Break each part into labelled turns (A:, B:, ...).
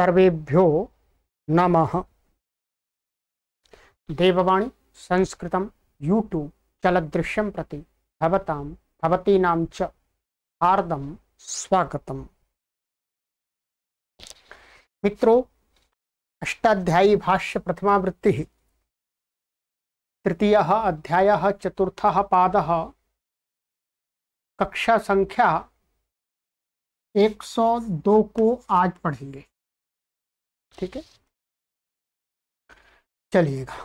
A: सर्वेभ्यो नमः देववाणी
B: संस्कृत यूट्यूब चलदृश्यं प्रति भवतां स्वागत च मित्रों अष्टाध्यायी भाष्य प्रथमा वृत्ति तृतीय अध्याय चतुर्थ पाद कक्षा
A: संख्या 102 को आज पढ़ेंगे ठीक है चलिएगा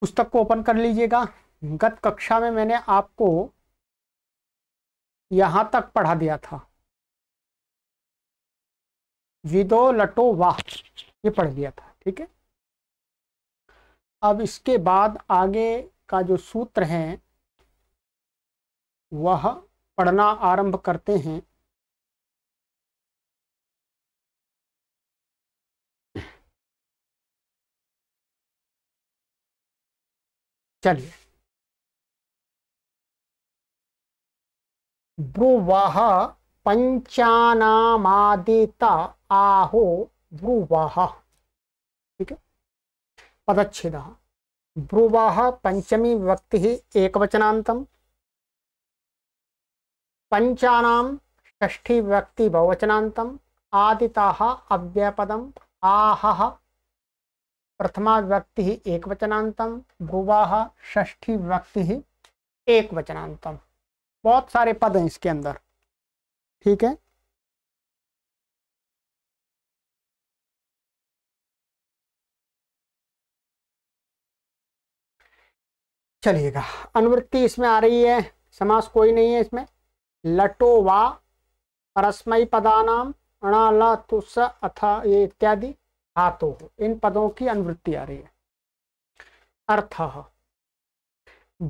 A: पुस्तक को ओपन कर लीजिएगा गत कक्षा में मैंने आपको यहां तक पढ़ा दिया था विदो लटो वाह ये पढ़ दिया था ठीक है
B: अब इसके बाद आगे का जो सूत्र है
A: वह पढ़ना आरंभ करते हैं चलिए ब्रुवः पंचानामादित
B: आहो ब्रुवः ठीक है पदच्छेद ब्रुव पंचमी विभक्ति एक वचनातम पंचानाम षष्ठी विभक्ति बहुवचनातम आदिता अव्ययपदम आह प्रथमा व्यक्ति एक वचनांतम भूवा ष्ठी विभक्ति एक वचनांतम
A: बहुत सारे पद हैं इसके अंदर ठीक है चलिएगा अनुवृत्ति इसमें आ रही है
B: समास कोई नहीं है इसमें लटो वा परस्मयी नाम अणा ल तुस अथा ये इत्यादि धातु इन पदों की अनुवृत्ति आ रही है अर्थ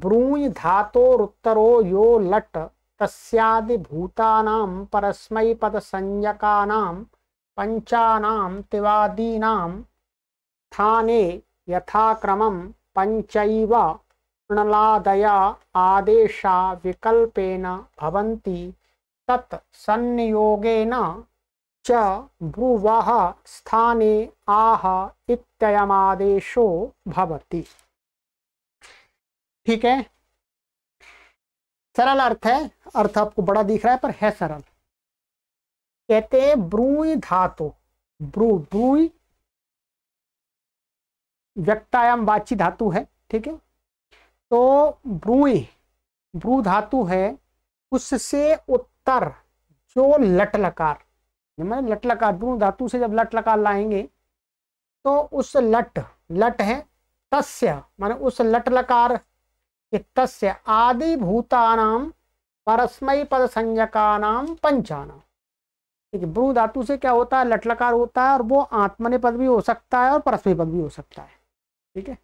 B: ब्रूय धातोरुत्तरो यो लट तस्यादि भूतानां परस्मै पद संज्ञकानां पंचानां तिवादीनां थाने यथाक्रमं पंचैव प्रणलादया आदेशा विकल्पेन भवन्ति तत् संयोगेन च स्थाने आह इत्ययमादेशो भवति ठीक है सरल अर्थ है अर्थ आपको बड़ा दिख रहा है पर है सरल कहते हैं ब्रूई धातु ब्रू ब्रूई व्यक्तायाम वाची धातु है ठीक है तो ब्रूई ब्रू धातु है उससे उत्तर जो लट लकार मैं लट लकार दूं धातु से जब लट लकार लाएंगे तो उस लट लट है तस्य माने उस लट लकार के तस्य आदि भूतानाम परस्मय पद संज्ञकानाम नाम पंचाना ब्रू धातु से क्या होता है लटलकार होता है और वो आत्मने पद भी हो सकता है और परस्मय पद भी हो सकता है ठीक है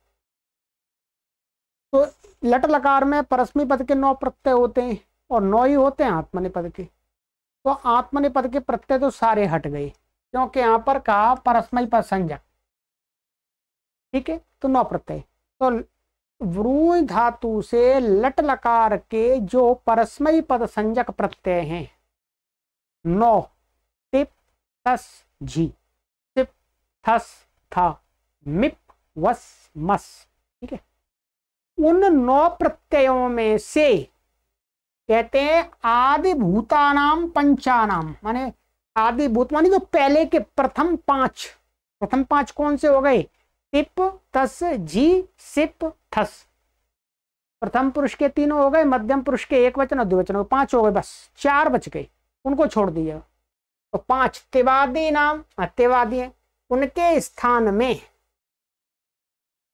B: तो लटलकार में परस्मी पद के नौ प्रत्यय होते हैं और नौ ही होते हैं आत्मने पद के तो आत्मनिपद के प्रत्यय तो सारे हट गए क्योंकि यहां पर कहा परस्मय पर ठीक है तो नौ प्रत्यय तो व्रू धातु से लट लकार के जो परस्मय पद संजक प्रत्यय हैं नौ टिप तस झी सिप थस था मिप वस मस ठीक है उन नौ प्रत्ययों में से कहते हैं आदि भूतानाम पंचानाम माने आदि भूत माने जो पहले के प्रथम पांच प्रथम पांच कौन से हो गए तिप तस जी सिप थस प्रथम पुरुष के तीनों हो गए मध्यम पुरुष के एक वचन और द्विवचन वचन पांच हो गए बस चार बच गए उनको छोड़ दिया तो पांच तिवादी नाम हाँ, तिवादी है उनके स्थान में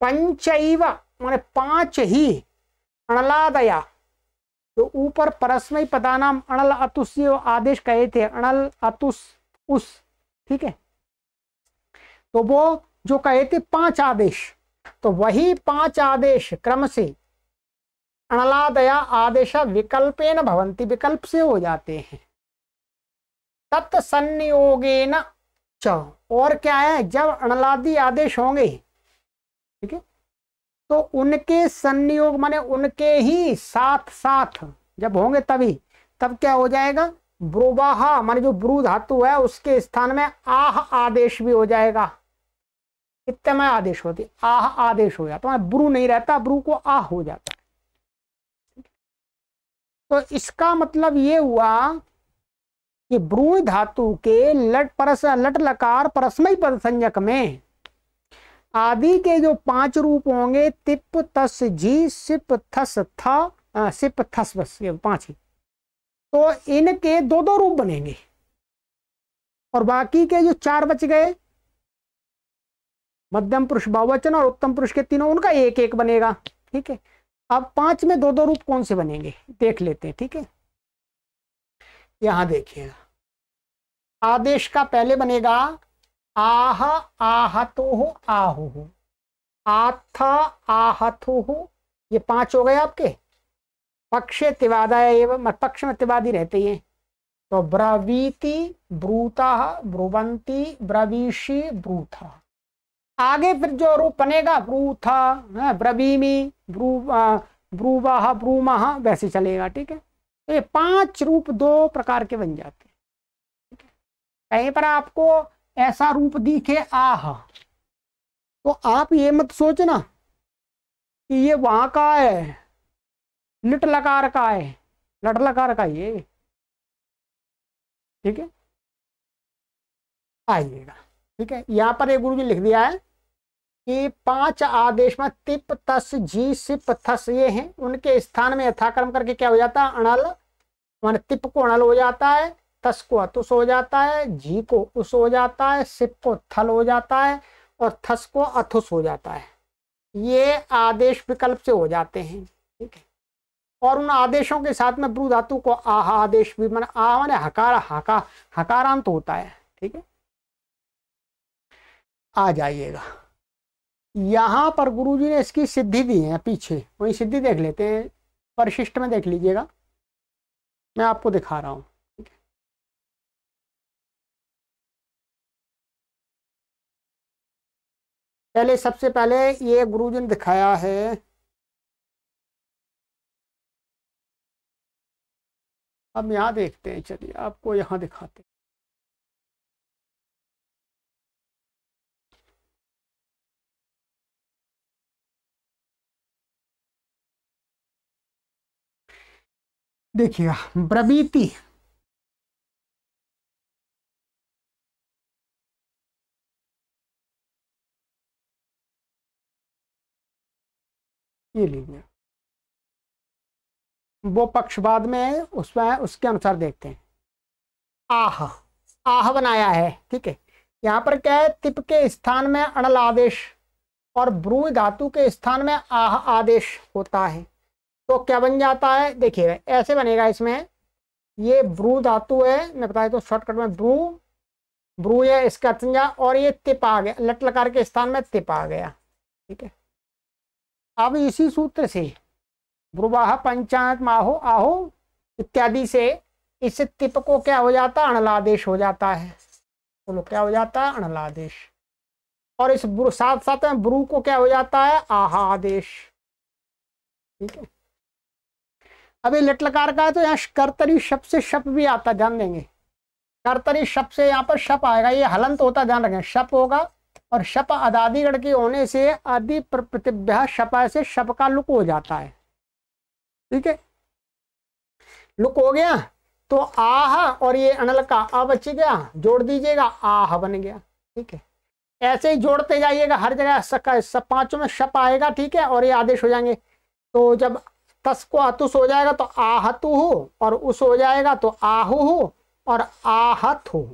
B: पंचईव माने पांच ही अणलादया तो ऊपर परस्मय पदानाम अणल अतुष आदेश कहे थे अणल अतुष उस ठीक है तो वो जो कहे थे पांच आदेश तो वही पांच आदेश क्रम से अणलादया आदेश विकल्पेन भवंती विकल्प से हो जाते हैं तत्सनियोगे न और क्या है जब अणलादी आदेश होंगे ठीक है तो उनके संयोग माने उनके ही साथ साथ जब होंगे तभी तब क्या हो जाएगा ब्रुवाहा माने जो ब्रू धातु है उसके स्थान में आह आदेश भी हो जाएगा इतमय आदेश होती आह आदेश हो जाता है ब्रू नहीं रहता ब्रू को आह हो जाता है तो इसका मतलब ये हुआ कि ब्रू धातु के लट परस लट लकार पद संज्ञक में आदि के जो पांच रूप होंगे तिप तस जी सिप थस था सिप थस बस ये पांच ही तो इनके दो दो रूप बनेंगे और बाकी के जो चार बच गए मध्यम पुरुष बहुवचन और उत्तम पुरुष के तीनों उनका एक एक बनेगा ठीक है अब पांच में दो दो रूप कौन से बनेंगे देख लेते हैं ठीक है यहां
A: देखिएगा
B: आदेश का पहले बनेगा आह आहतो आहुहु आथा आहतो ये पांच हो गए आपके पक्ष तिवादा एवं पक्ष में तिवादी रहते हैं तो ब्रवीति ब्रूता ब्रुवंती ब्रवीषी ब्रूथा आगे फिर जो रूप बनेगा ब्रूथा ब्रवीमी ब्रू ब्रूवाह ब्रूमाह वैसे चलेगा ठीक है तो ये पांच रूप दो प्रकार के बन जाते हैं कहीं पर आपको ऐसा रूप दिखे आह तो आप ये मत सोचना कि
A: ये वहां का है लिट लकार का है लट लकार का ये ठीक है आइएगा ठीक है यहां पर एक गुरु जी लिख दिया है कि पांच आदेश
B: में तिप तस जी सिप थस ये हैं उनके स्थान में यथाक्रम करके क्या हो जाता है अणल मान तिप को अणल हो जाता है तस को अतुस हो जाता है जी को उस हो जाता है सिप को थल हो जाता है और थस को अथुस हो जाता है ये आदेश विकल्प से हो जाते हैं ठीक है और उन आदेशों के साथ में ब्रू धातु को आह आदेश भी मन आ मैंने हकार हका हकारांत होता है ठीक है आ जाइएगा यहाँ पर गुरुजी ने इसकी सिद्धि दी है पीछे वही सिद्धि देख लेते हैं परिशिष्ट में देख लीजिएगा
A: मैं आपको दिखा रहा हूं पहले सबसे पहले ये जी ने दिखाया है हम यहां देखते हैं चलिए आपको यहां दिखाते हैं देखिएगा ब्रबीति ये लीजिए वो पक्षवाद में उसमें उसके अनुसार देखते हैं आह आह बनाया है
B: ठीक है यहाँ पर क्या है तिप के स्थान में अणल आदेश और ब्रू धातु के स्थान में आह आदेश होता है तो क्या बन जाता है देखिए ऐसे बनेगा इसमें ये ब्रू धातु है मैं बताया तो शॉर्टकट में ब्रू ब्रू है इसका और ये तिप आ गया लट लकार के स्थान में तिप आ गया ठीक है अब इसी सूत्र से ब्रुवाह पंचांत माहो आहो इत्यादि से इस तिप को क्या हो जाता है अणलादेश हो जाता है बोलो तो क्या हो जाता है अणलादेश और इस ब्रु साथ साथ में ब्रू को क्या हो जाता है आहादेश आदेश ठीक है अभी लटलकार का है तो यहाँ कर्तरी शब्द से शप भी आता ध्यान देंगे कर्तरी शब्द से यहाँ पर शप आएगा ये हलंत होता ध्यान रखें शप होगा और शप अदादिगण के होने से आदि प्रतिभ्या शपा से शप का लुक हो जाता है ठीक है लुक हो गया तो आह और ये अनल का अ बच गया जोड़ दीजिएगा आह बन गया ठीक है ऐसे ही जोड़ते जाइएगा हर जगह सब पांचों में शप आएगा ठीक है और ये आदेश हो जाएंगे तो जब तस को अतुस हो जाएगा तो आहतु हो और उस हो जाएगा तो आहु हो और आहत हो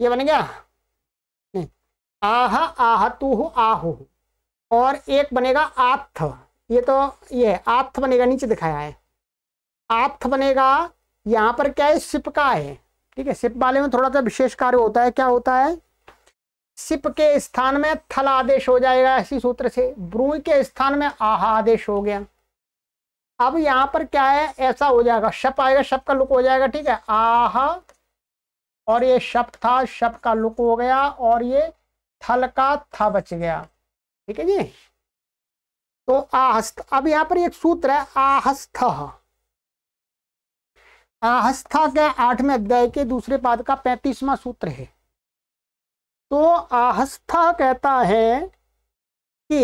B: ये बन गया आह तुह आहु और एक बनेगा आत्थ ये तो ये है बनेगा नीचे दिखाया है आप्थ बनेगा यहाँ पर क्या है सिप का है ठीक है सिप वाले में थोड़ा सा विशेष कार्य होता है क्या होता है सिप के स्थान में थल आदेश हो जाएगा इसी सूत्र से ब्रू के स्थान में आह आदेश हो गया अब यहाँ पर क्या है ऐसा हो जाएगा शप आएगा शप का लुक हो जाएगा ठीक है आह और ये शप था शप का लुक हो गया और ये थल का था बच गया ठीक है जी तो आहस्त अब यहां पर एक सूत्र है आहस्थ आहस्था के आठवें अध्याय के दूसरे पाद का पैंतीसवां सूत्र है तो आहस्था कहता है कि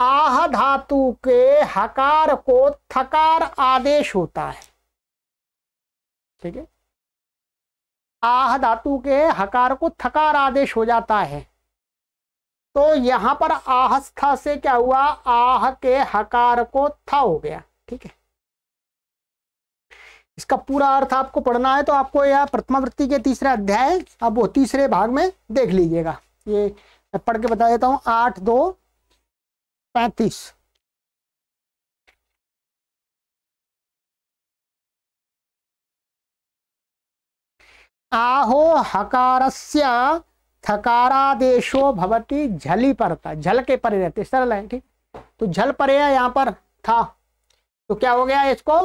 B: आह धातु के हकार को थकार आदेश होता है ठीक है आह धातु के हकार को थकार आदेश हो जाता है तो यहां पर आहस्था से क्या हुआ आह के हकार को था हो गया ठीक है इसका पूरा अर्थ आपको पढ़ना है तो आपको यह प्रथमा वृत्ति के तीसरे अध्याय अब वो तीसरे भाग में देख लीजिएगा ये पढ़ के बता देता हूं आठ
A: दो पैंतीस आहो हकारस्य थकारादेशो भवती झली परता
B: झल के परे रहते सरल है ठीक तो झल परे यहाँ पर था तो क्या हो गया इसको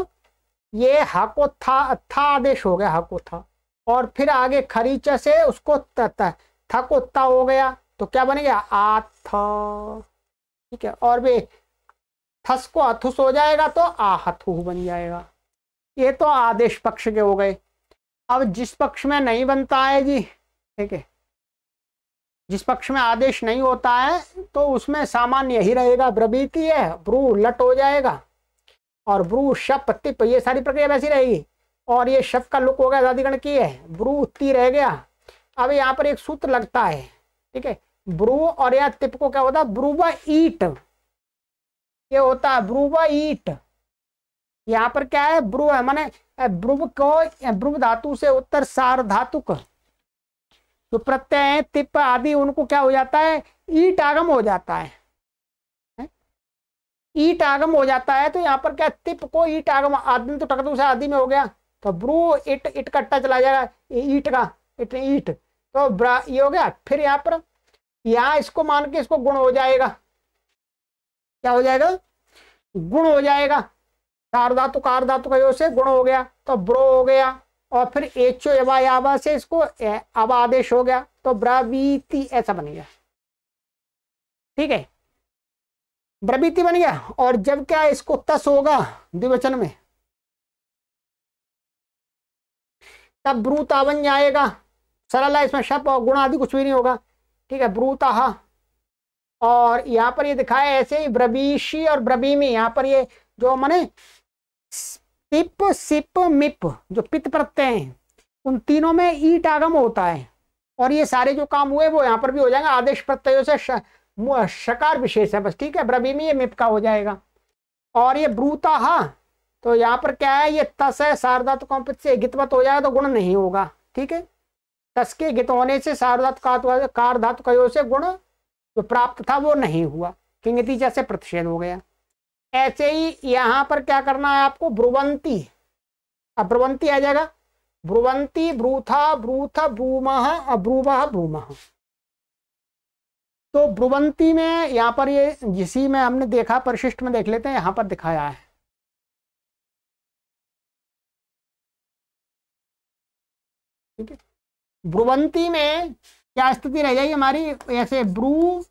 B: ये हको था था आदेश हो गया हको था और फिर आगे खरीच से उसको थको था हो गया तो क्या बने आथ ठीक है और भी थस को अथुस हो जाएगा तो आहथु बन जाएगा ये तो आदेश पक्ष के हो गए अब जिस पक्ष में नहीं बनता है जी ठीक है जिस पक्ष में आदेश नहीं होता है तो उसमें सामान्य यही रहेगा ब्रबीति है ब्रू लट हो जाएगा और ब्रू शप तिप ये सारी प्रक्रिया वैसी रहेगी और ये शप का लुक हो गया दादीगण की है ब्रू ती रह गया अब यहाँ पर एक सूत्र लगता है ठीक है ब्रू और या तिप को क्या होता है ब्रूबा ईट ये होता है ब्रूबा ईट यहाँ पर क्या है ब्रु है माने ब्रुव को ब्रुव धातु से उत्तर सार धातु का जो प्रत्यय तो प्रत्यय तिप आदि उनको क्या हो जाता है ईट आगम हो जाता है ईट आगम हो जाता है तो यहाँ पर क्या तिप को ईट आगम आदि तो टकदू से आदि में हो गया तो ब्रू इट इट कट्टा चला जाएगा ईट का इट ईट तो ब्रा ये हो गया फिर यहाँ पर यहाँ इसको मान के इसको गुण हो जाएगा क्या हो जाएगा गुण हो जाएगा कार धातु कार धातु का से गुण हो गया तो ब्रो हो गया और फिर एचो एवा से इसको अब आदेश हो गया तो ब्रवीति ऐसा बन गया
A: ठीक है ब्रवीति बन गया और जब क्या इसको तस होगा द्विवचन में तब ब्रूता बन जाएगा
B: सरल है इसमें शप और गुण आदि कुछ भी नहीं होगा ठीक है ब्रूता और यहां पर ये दिखाया ऐसे ही ब्रबीशी और ब्रबीमी यहां पर ये जो मने पिप सिप मिप जो पित प्रत्यय हैं उन तीनों में ईट आगम होता है और ये सारे जो काम हुए वो यहाँ पर भी हो जाएंगे आदेश प्रत्ययों से शकार विशेष है बस ठीक है ब्रवीम ये मिप का हो जाएगा और ये ब्रूताहा तो यहाँ पर क्या है ये तस है शारदात कौपित से गितवत हो जाएगा तो गुण नहीं होगा ठीक है तस के गित होने से शारदात का कार धातु कयो से गुण जो प्राप्त था वो नहीं हुआ किंगति जैसे प्रतिषेध हो गया ऐसे ही यहां पर क्या करना है आपको ब्रुवंती अब ब्रुवंती आ जाएगा ब्रुवंती ब्रूथा ब्रूथ ब्रूमह अब्रूमह ब्रूमह तो ब्रुवंती में
A: यहां पर ये जिसी में हमने देखा परिशिष्ट में देख लेते हैं यहां पर दिखाया है ठीक है ब्रुवंती में क्या स्थिति रह जाएगी हमारी ऐसे ब्रू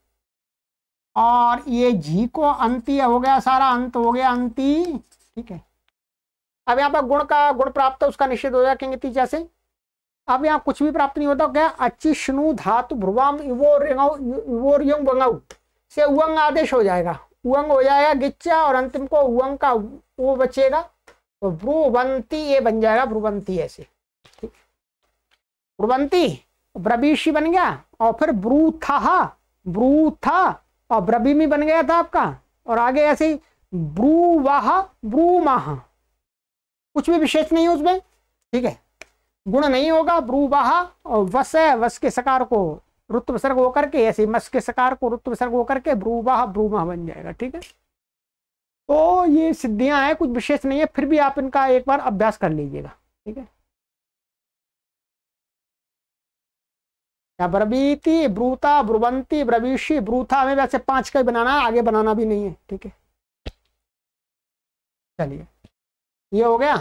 B: और ये जी को अंति हो गया सारा अंत हो गया अंति ठीक है अब यहाँ पर गुण का गुण प्राप्त उसका निषेध हो जाएगा किंग जैसे अब यहाँ कुछ भी प्राप्त नहीं होता क्या अचिष्णु धातु भ्रुवाम से उंग आदेश हो जाएगा उंग हो जाएगा गिच्चा और अंतिम को उंग का वो बचेगा तो ये बन जाएगा भ्रुवंती ऐसे ठीक ब्रबीशी बन गया और फिर ब्रूथ ब्रूथ और ब्रबीमी बन गया था आपका और आगे ऐसे ही ब्रू माह कुछ भी विशेष नहीं है उसमें ठीक है गुण नहीं होगा ब्रू वाह और वस है वस के सकार को रुत्व विसर्ग होकर के ऐसे मस के सकार को रुत्व विसर्ग होकर के ब्रू वाह ब्रू माह बन जाएगा ठीक है तो ये सिद्धियां हैं कुछ विशेष नहीं है फिर भी आप इनका एक बार अभ्यास कर लीजिएगा ठीक है ब्रबीति ब्रूता ब्रुवंती ब्रवीषी ब्रूथा हमें वैसे
A: पांच का ही बनाना है आगे बनाना भी नहीं है ठीक है चलिए ये हो गया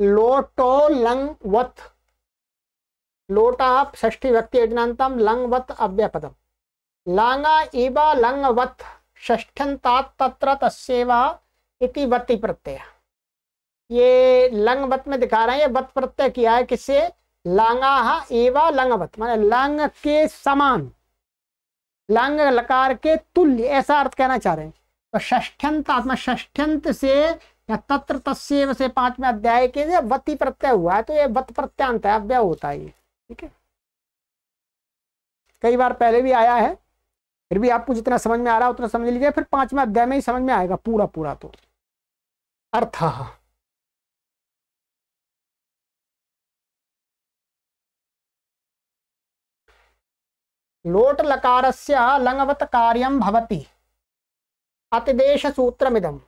A: लोटो लंग वत
B: लोटाप ष्ठी व्यक्ति एडनांतम लंगवत अव्यपदम लांगा इवा लंग षष्ठ्यंतात तत्र तस्वा इति वति प्रत्यय ये लंगवत में दिखा रहे हैं ये वत प्रत्यय किया है किससे लांगा लंग लंगवत माने लंग के समान लंग लकार के तुल्य ऐसा अर्थ कहना चाह रहे हैं तो षष्ठ्यंत आत्मा षष्ठ्यंत से या तत्र तस्व से पांचवें अध्याय के वती प्रत्यय हुआ है तो ये वत प्रत्यांत है अव्यय होता है ये ठीक है कई बार पहले भी आया है फिर भी आपको
A: जितना समझ में आ रहा है उतना समझ लीजिए फिर पांचवें अध्याय में ही समझ में आएगा पूरा पूरा तो अर्थ लोट लकार से लंगवत कार्यम
B: भवती अतिदेश सूत्रमिदम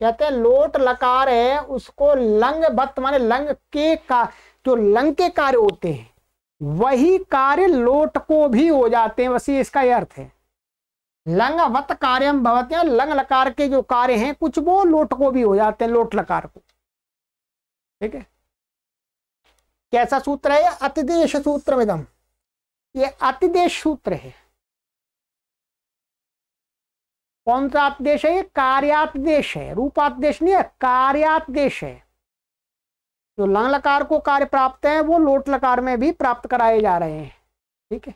B: कहते हैं लोट लकार है उसको लंग बत माने लंग के का जो लंग के कार्य होते हैं वही कार्य लोट को भी हो जाते हैं वैसे इसका अर्थ है लंग वत कार्य भवत्या लंग लकार के जो कार्य हैं कुछ वो लोट को भी हो जाते हैं लोट
A: लकार को ठीक है कैसा सूत्र है अतिदेश सूत्र इदम ये अतिदेश सूत्र है
B: कौन सा है ये कार्यापदेश है रूपादेश नहीं है कार्यादेश है जो लंग लकार को कार्य प्राप्त है वो लोट लकार में भी प्राप्त कराए जा रहे हैं ठीक है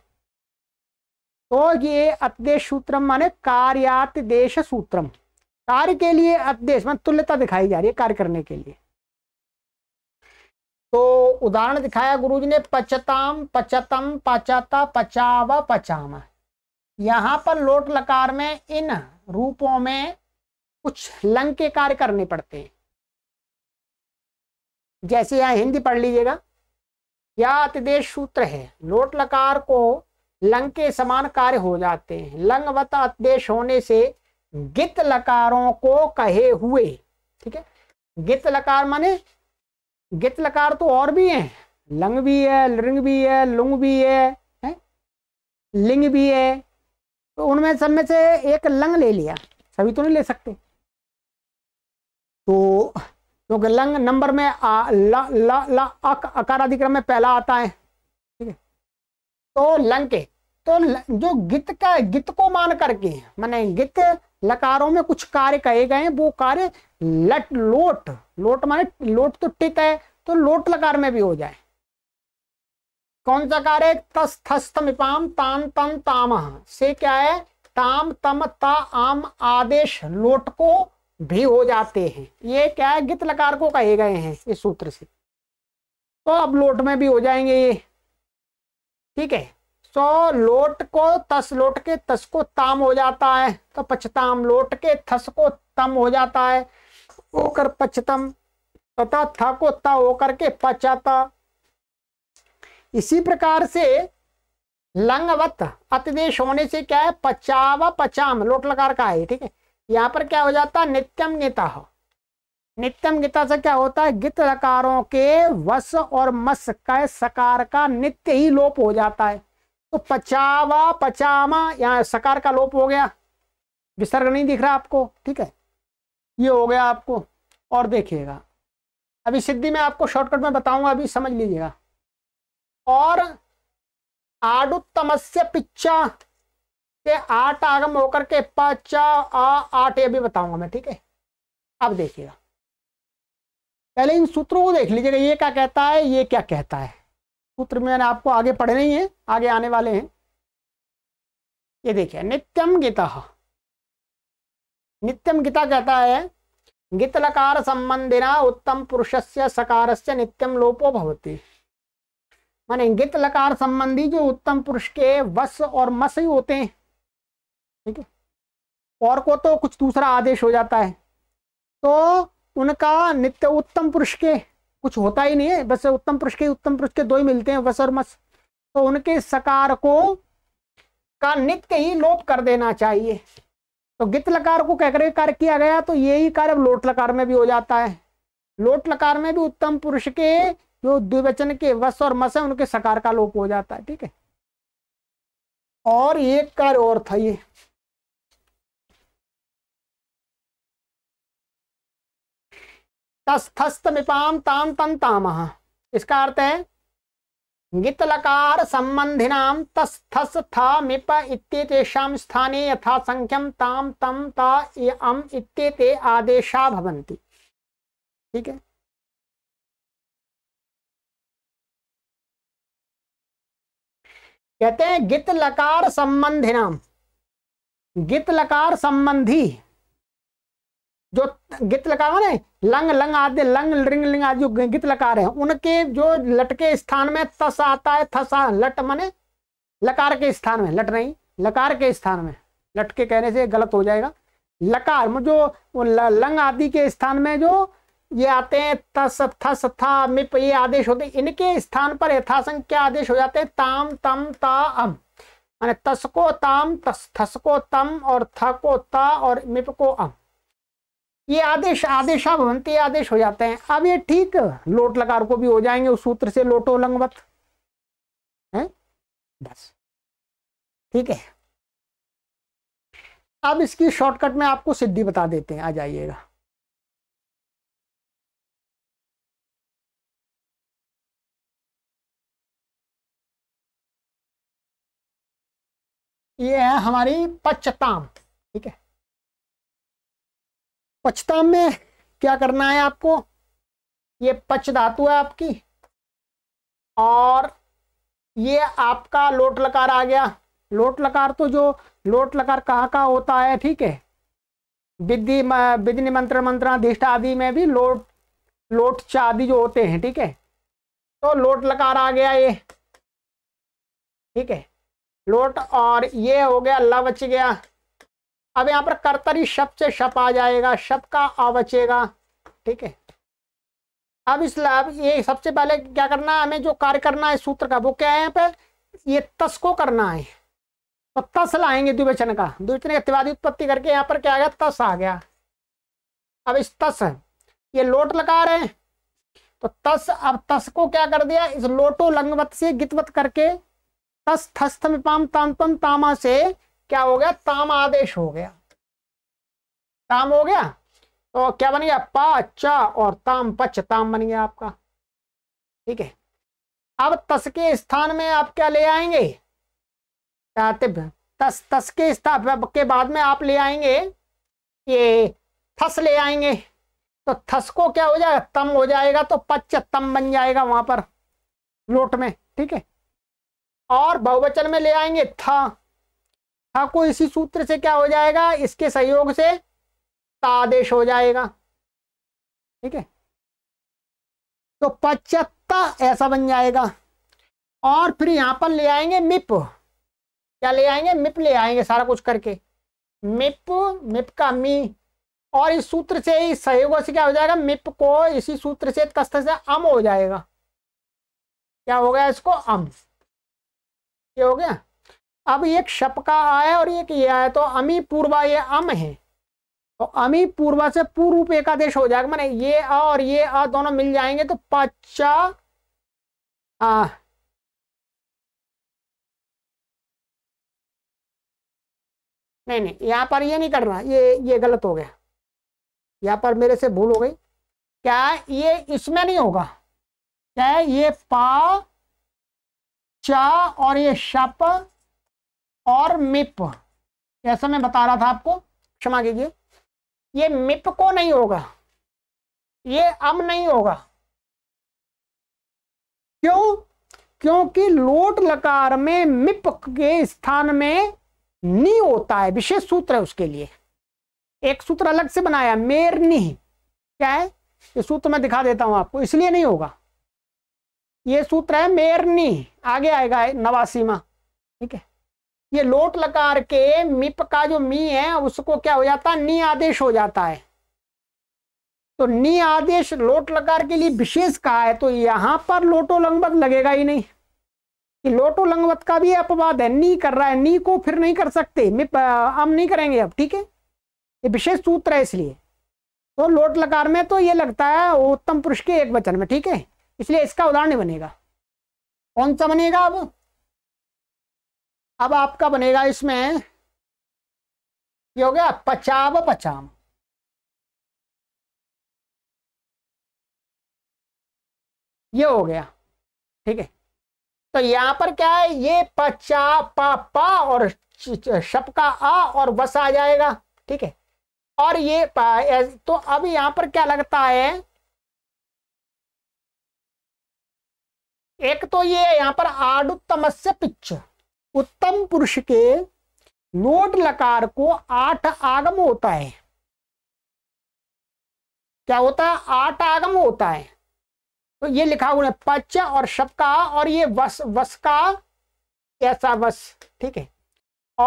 B: तो ये अतदेश सूत्रम माने कार्यात देश सूत्रम कार्य के लिए अतदेश मान तुल्यता दिखाई जा रही है कार्य करने के लिए तो उदाहरण दिखाया गुरुजी ने पचताम पचतम पचता पचावा पचामा यहाँ पर लोट लकार में इन रूपों में कुछ लंग के कार्य करने पड़ते हैं जैसे यहां हिंदी पढ़ लीजिएगा या अतिदेश सूत्र है लोट लकार को लंग के समान कार्य हो जाते हैं वत अतिदेश होने से गित लकारों को कहे हुए ठीक है गित लकार माने गित लकार तो और भी हैं लंग भी है लिंग भी है लुंग भी है, है? लिंग भी है तो उनमें सब में से एक लंग ले लिया सभी तो नहीं ले सकते तो क्योंकि तो लंग नंबर में आ, ला ला ला अक, अकार अधिक्रम में पहला आता है ठीक है तो लंग के तो ल, जो गित का गित को मान करके माने गित लकारों में कुछ कार्य कहे गए हैं वो कार्य लट लोट लोट माने लोट तो टिक है तो लोट लकार में भी हो जाए कौन सा कार्य तस थस्तमिपाम तान तम ताम से क्या है ताम तम ता आम आदेश लोट को भी हो जाते हैं ये क्या है गित लकार को कहे गए हैं इस सूत्र से तो अब लोट में भी हो जाएंगे ये ठीक है सो लोट को तस लोट के तस को ताम हो जाता है तो पचताम लोट के थस को तम हो जाता है होकर पचतम तथा था को ता होकर के पचाता इसी प्रकार से लंगवत अतिदेश होने से क्या है पचावा पचाम लोट लकार का है ठीक है यहाँ पर क्या हो जाता है नित्यम गीता हो नित्यम गीता से क्या होता है गित लकारों के वस और मस का सकार का नित्य ही लोप हो जाता है तो पचावा पचामा यहाँ सकार का लोप हो गया विसर्ग नहीं दिख रहा आपको ठीक है ये हो गया आपको और देखिएगा अभी सिद्धि में आपको शॉर्टकट में बताऊंगा अभी समझ लीजिएगा और आडुतमस्य पिच्चा के आठ आगम होकर के पचा आ आठ ये भी बताऊंगा मैं ठीक है अब देखिएगा पहले इन सूत्रों को देख लीजिएगा ये क्या कहता है ये क्या कहता है सूत्र मैंने आपको आगे पढ़ने ही है आगे आने वाले हैं ये देखिए नित्यम गीता नित्यम गीता कहता है गीतलकार संबंधिना उत्तम पुरुषस्य सकारस्य नित्यम लोपो भवती माने गित लकार संबंधी जो उत्तम पुरुष के वस और मस ही होते हैं ठीक है और को तो कुछ दूसरा आदेश हो जाता है तो उनका नित्य उत्तम पुरुष के कुछ होता ही नहीं है बस उत्तम पुरुष के उत्तम पुरुष के दो ही मिलते हैं वस और मस तो उनके सकार को का नित्य ही लोप कर देना चाहिए तो गित लकार को कहकर कार्य किया गया तो यही कार्य लोट लकार में भी हो जाता है लोट लकार में भी उत्तम पुरुष के जो द्विवचन के वस और मस है उनके सकार का
A: लोप हो जाता है ठीक है और एक कार्य और था ये तस्थस्तमिपाम ताम तम ताम इसका अर्थ है
B: गितलकार नाम तस्थस था मिप इतम स्थाने यथा
A: संख्यम ताम तम ता अम इत आदेशा भवंती ठीक है कहते हैं गित लकार संबंधी नाम
B: गित लकार संबंधी जो गित लकार माने लंग लंग आदि लंग लिंग लिंग आदि जो गित लकार है उनके जो लटके स्थान में तस आता है थसा लट माने लकार के स्थान में लट नहीं लकार के स्थान में लटके कहने से गलत हो जाएगा लकार जो लंग आदि के स्थान में जो ये आते हैं तस थस था मिप ये आदेश होते हैं इनके स्थान पर यथासंग क्या आदेश हो जाते हैं ताम तम ता अम माने तस को ताम तस थस को तम और थ को ता और मिप को अम ये आदेश आदेशा भवंती आदेश
A: हो जाते हैं अब ये ठीक लोट लकार को भी हो जाएंगे उस सूत्र से लोटो लंगवत है बस ठीक है अब इसकी शॉर्टकट में आपको सिद्धि बता देते हैं आ जाइएगा ये है हमारी पचताम ठीक है पच्चताम में क्या करना है आपको ये पच धातु है आपकी और
B: ये आपका लोट लकार आ गया लोट लकार तो जो लोट लकार कहाँ का होता है ठीक है विधि विधि निमंत्रण मंत्राधिष्ठ आदि में भी लोट लोट चादि जो होते हैं ठीक है तो लोट लकार आ गया ये ठीक है लोट और ये हो गया ल बच गया अब यहाँ पर कर्तरी शप से शप आ जाएगा शप का आ बचेगा ठीक है अब इस अब ये सबसे पहले क्या करना है हमें जो कार्य करना है सूत्र का वो क्या है यहाँ पे ये तस को करना है तो तस लाएंगे द्विवचन का द्विवचन का तिवादी उत्पत्ति करके यहाँ पर क्या आ गया तस आ गया अब इस तस ये लोट लगा रहे हैं तो तस अब तस को क्या कर दिया इस लोटो लंगवत से गितवत करके तस्थस्थम तम तामा से क्या हो गया ताम आदेश हो गया ताम हो गया तो क्या बन गया पा चा और ताम पच ताम बन गया आपका ठीक है अब तस के स्थान में आप क्या ले आएंगे तस तस के स्थान के बाद में आप ले आएंगे ये थस ले आएंगे तो थस को क्या हो जाएगा तम हो जाएगा तो पच तम बन जाएगा वहां पर लोट में ठीक है और बहुवचन में ले आएंगे था था को इसी सूत्र से क्या हो जाएगा इसके सहयोग से तादेश हो जाएगा ठीक है तो पचत्ता ऐसा बन जाएगा और फिर यहाँ पर ले आएंगे मिप क्या ले आएंगे मिप ले आएंगे सारा कुछ करके मिप मिप का मी और इस सूत्र से इस सहयोग से क्या हो जाएगा मिप को इसी सूत्र से कस्त से अम हो जाएगा क्या हो गया इसको अम ये हो गया अब एक शप का आया और एक ये आया तो अमी पूर्वा ये अम है तो अमी पूर्वा से पूर्व एकादेश हो जाएगा मैंने ये आ और
A: ये आ दोनों मिल जाएंगे तो पच्चा आ, नहीं नहीं यहाँ पर ये नहीं करना ये ये गलत हो गया यहाँ पर मेरे से भूल हो गई क्या
B: ये इसमें नहीं होगा क्या ये पा चा और ये शप और मिप ऐसा मैं बता रहा
A: था आपको क्षमा कीजिए ये मिप को नहीं होगा ये अम नहीं होगा क्यों क्योंकि
B: लोट लकार में मिप के स्थान में नी होता है विशेष सूत्र है उसके लिए एक सूत्र अलग से बनाया मेर नी क्या है ये सूत्र मैं दिखा देता हूं आपको इसलिए नहीं होगा ये सूत्र है मेरनी आगे आएगा नवासी में ठीक है ये लोट लकार के मिप का जो मी है उसको क्या हो जाता है नी आदेश हो जाता है तो नी आदेश लोट लकार के लिए विशेष कहा है तो यहां पर लोटो लंगवत लगेगा ही नहीं कि लोटो लंगवत का भी अपवाद है नी कर रहा है नी को फिर नहीं कर सकते मिप हम नहीं करेंगे अब ठीक है ये विशेष सूत्र है इसलिए तो लोट लकार में तो ये लगता है उत्तम पुरुष के एक वचन में ठीक है इसलिए इसका उदाहरण बनेगा कौन सा बनेगा
A: अब अब आपका बनेगा इसमें हो गया पचाव पचाम ये हो गया ठीक है तो यहां
B: पर क्या है ये पचा पा पा और शपका का आ और बस आ जाएगा ठीक है और ये तो अब यहां पर क्या लगता है
A: एक तो ये यहां पर आडुत्तम से पिच उत्तम पुरुष के लोट लकार को
B: आठ आगम होता है क्या होता है आठ आगम होता है तो ये लिखा हुआ है पच और शब का और ये वस वस का ऐसा वस ठीक है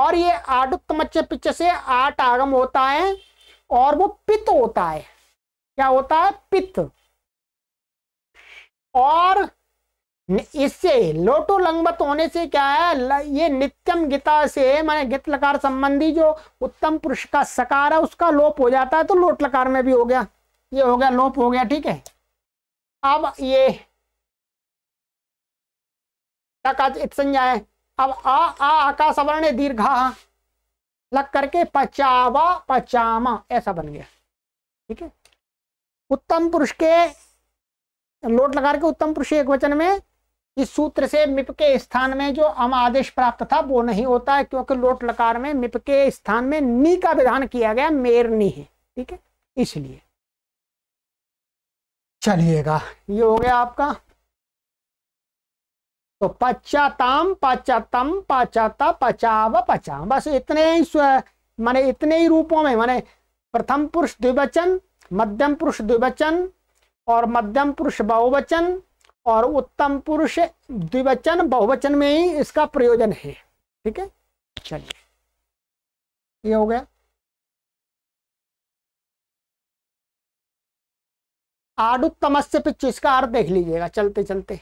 B: और ये आडुत्तम पिच से आठ आगम होता है और वो पित्त होता है क्या होता है पित और इससे लोटो लंगबत होने से क्या है ये नित्यम गीता से माने गित लकार संबंधी जो उत्तम पुरुष का सकार है उसका लोप हो जाता है तो लोट लकार में भी हो गया ये हो गया लोप हो गया ठीक है अब ये संज्ञा है अब आ आ आकाश वर्ण दीर्घा लग करके पचावा पचामा ऐसा बन गया ठीक है उत्तम पुरुष के लोट लगा के उत्तम पुरुष एक वचन में इस सूत्र से मिप के स्थान में जो अम आदेश प्राप्त था वो नहीं होता है क्योंकि लोट लकार में मिप के स्थान में नी
A: का विधान किया गया मेर नी है ठीक है इसलिए चलिएगा ये हो गया आपका तो
B: पच्चाताम पचातम पचाता पचाव पचा बस इतने ही माने इतने ही रूपों में माने प्रथम पुरुष द्विवचन मध्यम पुरुष द्विवचन और मध्यम पुरुष बहुवचन और उत्तम पुरुष द्विवचन बहुवचन
A: में ही इसका प्रयोजन है ठीक है चलिए ये हो गया आडुत्तम से पिछ इसका अर्थ देख लीजिएगा चलते चलते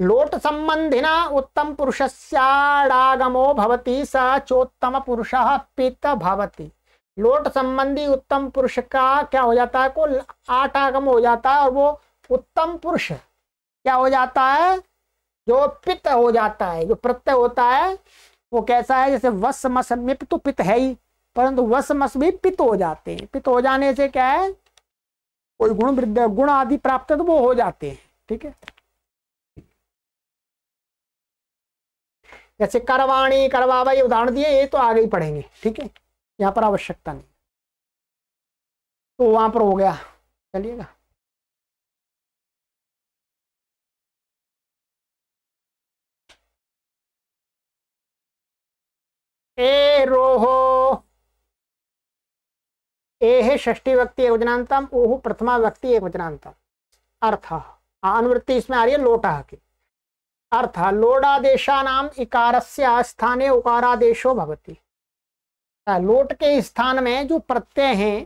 A: लोट
B: संबंधिना उत्तम पुरुषस्याडागमो भवती स चोत्तम पुरुष पित भवती लोट संबंधी उत्तम पुरुष का क्या हो जाता है को आठ आगम हो जाता है और वो उत्तम पुरुष क्या हो जाता है जो पित्त हो जाता है जो प्रत्यय होता है वो कैसा है जैसे वस मस मिप तो पित है ही परंतु वस मस भी पित्त हो जाते हैं पित्त हो जाने से क्या है कोई गुण वृद्ध गुण आदि प्राप्त तो वो हो जाते हैं ठीक है जैसे करवाणी करवा भाई उदाहरण दिए ये तो आगे ही पढ़ेंगे
A: ठीक है यहाँ पर आवश्यकता नहीं तो वहां पर हो गया चलिएगा ए रोहो एरोः व्यक्ति एक एकवचनांतम ओह प्रथमा
B: व्यक्ति एकवचनांतम अर्थ अनुवृत्ति इसमें आ रही है लोटा की अर्थ इकार से स्थाने उकारादेशो भवती लोट के स्थान में जो प्रत्यय हैं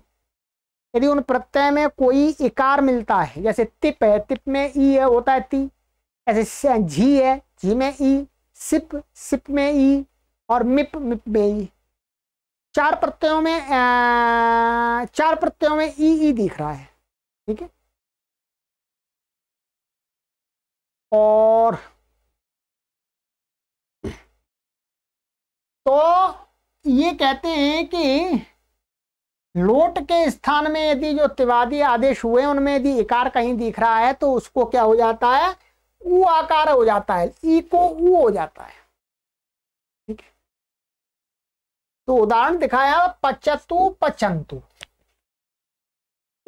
B: यदि उन प्रत्यय में कोई इकार मिलता है जैसे तिप है तिप में ई है होता है ती ऐसे झी है झी में ई सिप सिप में ई और मिप मिप बेई
A: चार प्रत्ययों में आ, चार प्रत्ययों में ई ई दिख रहा है ठीक है और तो ये कहते हैं कि लोट के स्थान में यदि जो तिवादी आदेश
B: हुए उनमें यदि इकार कहीं दिख रहा है तो उसको क्या हो जाता है ऊ आकार हो जाता
A: है ई को ऊ हो जाता है तो उदाहरण दिखाया पचतु पचंतु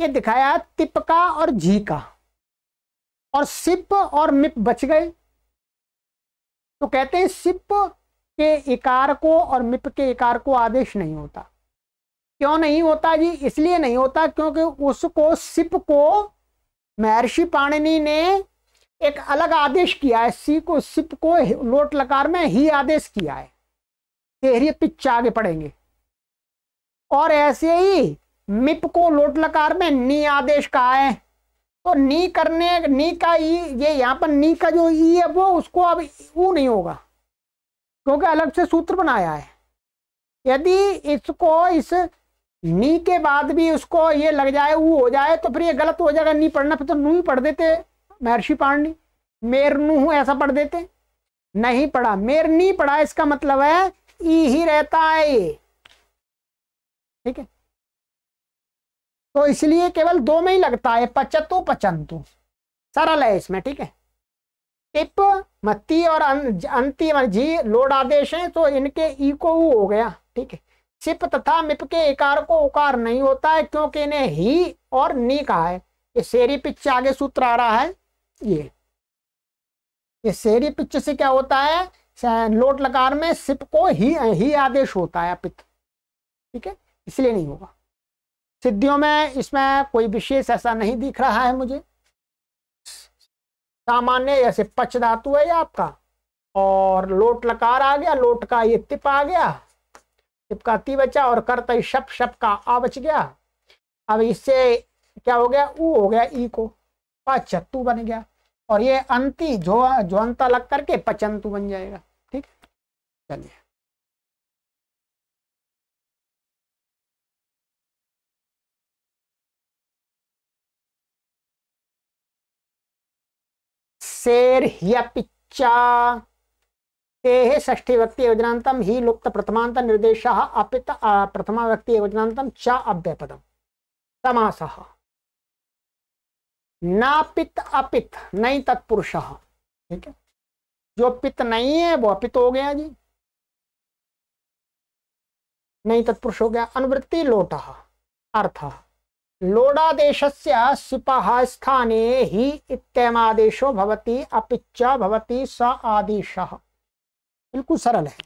A: ये दिखाया
B: तिप का और झी का और सिप और मिप बच गए तो कहते हैं सिप के इकार को और मिप के इकार को आदेश नहीं होता क्यों नहीं होता जी इसलिए नहीं होता क्योंकि उसको सिप को महर्षि पाणिनि ने एक अलग आदेश किया है सी को सिप को लोट लकार में ही आदेश किया है एरिया पिच आगे पढ़ेंगे और ऐसे ही मिप को लोटलकार में नी आदेश कहा है तो नी करने नी का ई ये यहाँ पर नी का जो ई है वो उसको अब ऊ नहीं होगा क्योंकि अलग से सूत्र बनाया है यदि इसको इस नी के बाद भी उसको ये लग जाए ऊ हो जाए तो फिर ये गलत हो जाएगा नी पढ़ना फिर तो नू ही पढ़ देते महर्षि पाणनी मेर नू ऐसा पढ़ देते नहीं पढ़ा मेर नी पढ़ा इसका मतलब है ई ही रहता है
A: ठीक है तो इसलिए केवल दो में ही लगता है पचतु पचंतु सरल है इसमें ठीक है टिप
B: मत्ती और अं, अंति जी लोड आदेश है तो इनके ई को ऊ हो गया ठीक है सिप तथा मिप के इकार को उकार नहीं होता है क्योंकि इन्हें ही और नी कहा है ये शेरी पिच आगे सूत्र आ रहा है ये ये शेरी पिच से क्या होता है लोट लकार में सिप को ही ही आदेश होता है अपित ठीक है इसलिए नहीं होगा सिद्धियों में इसमें कोई विशेष ऐसा नहीं दिख रहा है मुझे सामान्य जैसे पच धातु है ये आपका और लोट लकार आ गया लोट का ये तिप आ गया तिप का ती बचा और करता शप शप का आ बच गया अब इससे क्या हो गया ऊ हो गया ई को पाचत्तू बन गया और ये अंति जो ज्वंता लग
A: करके पचंतु बन जाएगा ठीक है चलिए शेर हिपिचा
B: ते ष्ठी व्यक्ति योजनातम ही लुप्त प्रथमांत निर्देश अपित प्रथमा व्यक्ति योजनातम च अव्यपदम तमाशा
A: नापित अपित नहीं तत्पुरुष ठीक है जो पित नहीं है वो अपित हो गया जी
B: नहीं तत्पुरुष हो गया अनुवृत्ति लोटा अर्थ से सिपाह स्थाने ही इतमादेशो भवती अपिचा भवती स आदेश बिल्कुल सरल है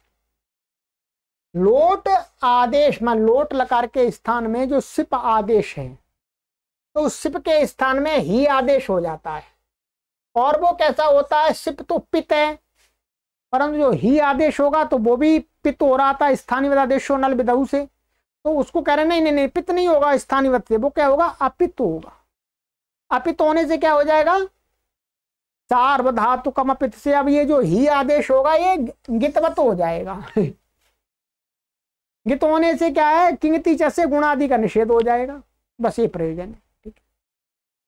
B: लोट आदेश मान लोट लकार के स्थान में जो सिप आदेश है तो सिप के स्थान में ही आदेश हो जाता है और वो कैसा होता है सिप तो पित है परंतु जो ही आदेश होगा तो वो भी पित हो रहा था स्थानीय आदेशो नल विदहु से तो उसको कह रहे नहीं नहीं नहीं पित नहीं होगा स्थानीय से वो क्या होगा अपित होगा अपित होने से क्या हो जाएगा चार धातु कम अपित से अब ये जो ही आदेश होगा ये गितवत हो जाएगा गित होने से क्या है किंगति जैसे गुणादि का निषेध हो जाएगा बस ये प्रयोजन है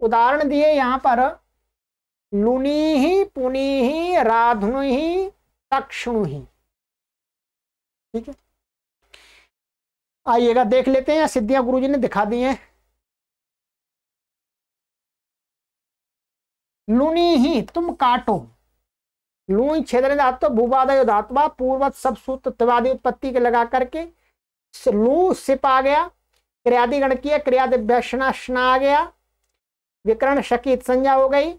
B: उदाहरण दिए यहां पर लुनी ही पुनी ही राधुनु
A: ही तक्षणु ही ठीक है आइएगा देख लेते हैं सिद्धियां गुरुजी ने दिखा दी हैं लुनी ही तुम काटो
B: लुई छेदन धातु भूवादय धातवा पूर्वत सब सूत्र त्वादि उत्पत्ति के लगा करके लू सिप आ गया क्रियादि किया क्रियादि व्यसना स्ना आ गया विकरण शकित संज्ञा हो गई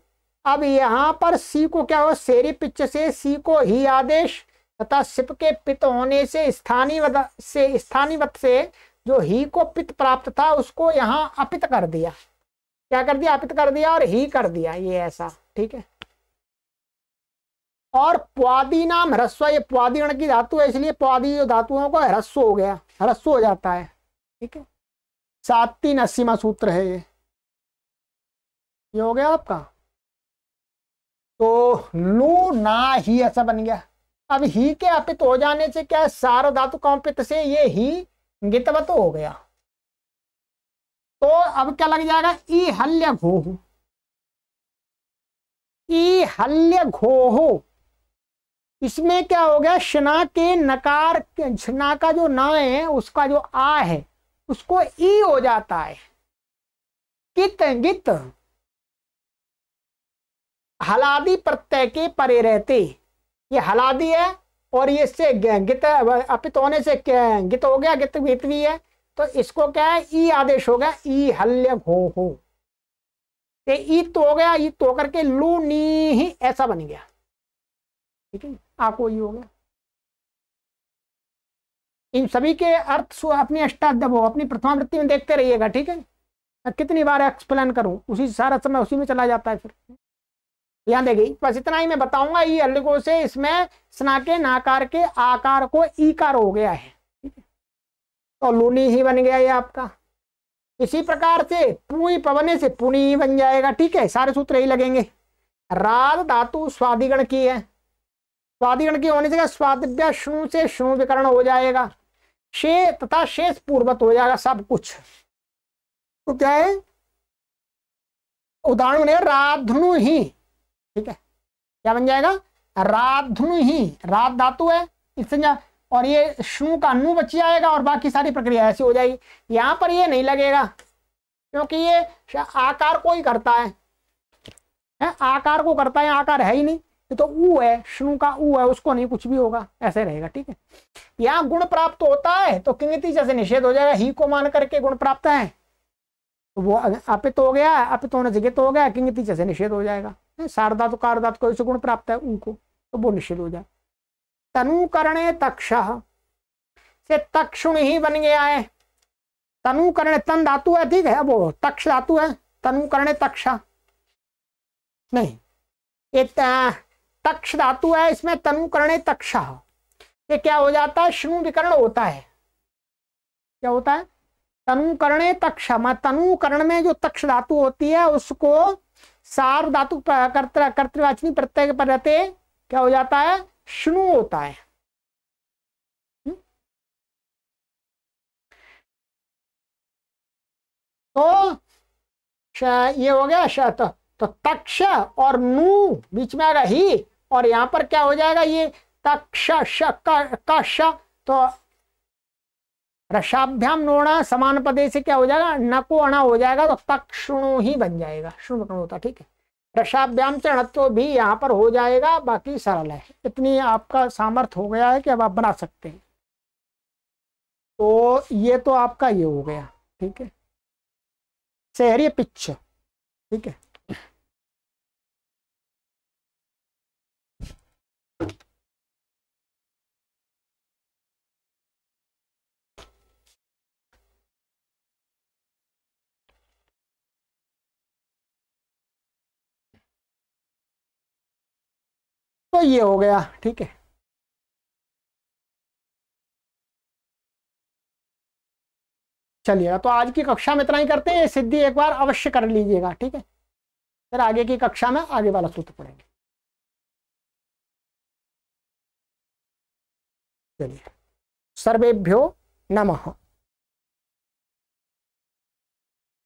B: अब यहाँ पर सी को क्या हो शेरी पिच से सी को ही आदेश तथा सिप के पित होने से स्थानीय से स्थानीय से जो ही को पित प्राप्त था उसको यहाँ अपित कर दिया क्या कर दिया अपित कर दिया और ही कर दिया ये ऐसा ठीक है और पुआदी नाम ह्रस्व ये प्वादिगण की धातु है इसलिए प्वादी जो धातुओं को ह्रस्व हो गया
A: ह्रस्व हो जाता है ठीक है सात तीन अस्सीमा सूत्र है ये ये हो गया आपका तो लू ना
B: ही ऐसा बन गया अब ही के अपित तो हो जाने से क्या सारा धातु कॉम्पित से ये ही
A: गितवत हो गया तो अब क्या लग जाएगा ई हल्य घोह ई हल्य घोह
B: इसमें क्या हो गया शना के नकार शना का जो ना है उसका जो आ है उसको ई हो जाता है कित गित हलादी प्रत्यय के परे रहते ये हलादी है और ये इससे गित अपित होने से गित हो गया गित गित भी है तो इसको क्या है ई आदेश हो गया ई हल्य घो हो
A: ये ई तो हो गया ई तो करके लू नी ही ऐसा बन गया ठीक है आपको ये हो गया इन सभी के अर्थ
B: सु अपनी अष्टाध्याप हो अपनी प्रथमा वृत्ति में देखते रहिएगा ठीक है कितनी बार एक्सप्लेन करूं उसी सारा समय उसी में चला जाता है फिर यहां देखिए बस इतना ही मैं बताऊंगा ई अलगो से इसमें स्ना के नाकार के आकार को ईकार हो गया है तो लूनी ही बन गया ये आपका इसी प्रकार से पूरी पवने से पुनी ही बन जाएगा ठीक है सारे सूत्र ही लगेंगे राज धातु स्वादिगण की है स्वादिगण की होने से स्वादिव्या शु से शु विकरण हो जाएगा शे तथा शेष पूर्वत हो जाएगा सब कुछ तो क्या है उदाहरण राधनु ही ठीक है क्या बन जाएगा राधनु ही राध धातु है एक संज्ञा और ये शु का नु बच जाएगा और बाकी सारी प्रक्रिया ऐसी हो जाएगी यहाँ पर ये नहीं लगेगा क्योंकि ये आकार को ही करता है, है आकार को करता है आकार है ही नहीं ये तो ऊ है शु का ऊ है उसको नहीं कुछ भी होगा ऐसे रहेगा ठीक है यहाँ गुण प्राप्त होता है तो किंगति जैसे निषेध हो जाएगा ही को मान करके गुण प्राप्त है तो वो अपित हो गया अपित होने जगह तो हो गया किंगति जैसे निषेध हो जाएगा शारदात कार धातु का जो गुण प्राप्त है उनको तो वो निषेध हो जाए तनुकरणे तक्ष से तक्षुण ही बन गया है तनुकरण तन धातु है ठीक है वो तक्ष धातु है तनुकरण तक्ष नहीं ये तक्ष धातु है इसमें तनुकरण तक्ष ये क्या हो जाता है शुणु विकरण होता है क्या होता है तनुकरण तक्ष मतलब तनुकरण में जो तक्ष धातु होती है उसको सार धातु कर्तवाचनी प्रत्यय पर रहते क्या हो
A: जाता है शुणु होता है हम्म? तो
B: ये हो गया शत तो, तक्ष और नू बीच में आएगा ही और यहां पर क्या हो जाएगा ये तक्ष श, तो रसाभ्याम नोणा समान पदे से क्या हो जाएगा नको अणा हो जाएगा तो तक्षण ही बन जाएगा शुण होता ठीक है रसाभ्याम चरणत्व भी यहाँ पर हो जाएगा बाकी सरल है इतनी आपका सामर्थ्य हो गया है कि अब आप बना सकते हैं तो
A: ये तो आपका ये हो गया ठीक है शहरी पिछ ठीक है तो ये हो गया ठीक है चलिए तो आज की कक्षा में इतना ही करते हैं सिद्धि एक बार अवश्य कर लीजिएगा ठीक है फिर आगे की कक्षा में आगे वाला सूत्र पढ़ेंगे चलिए सर्वेभ्यो नमः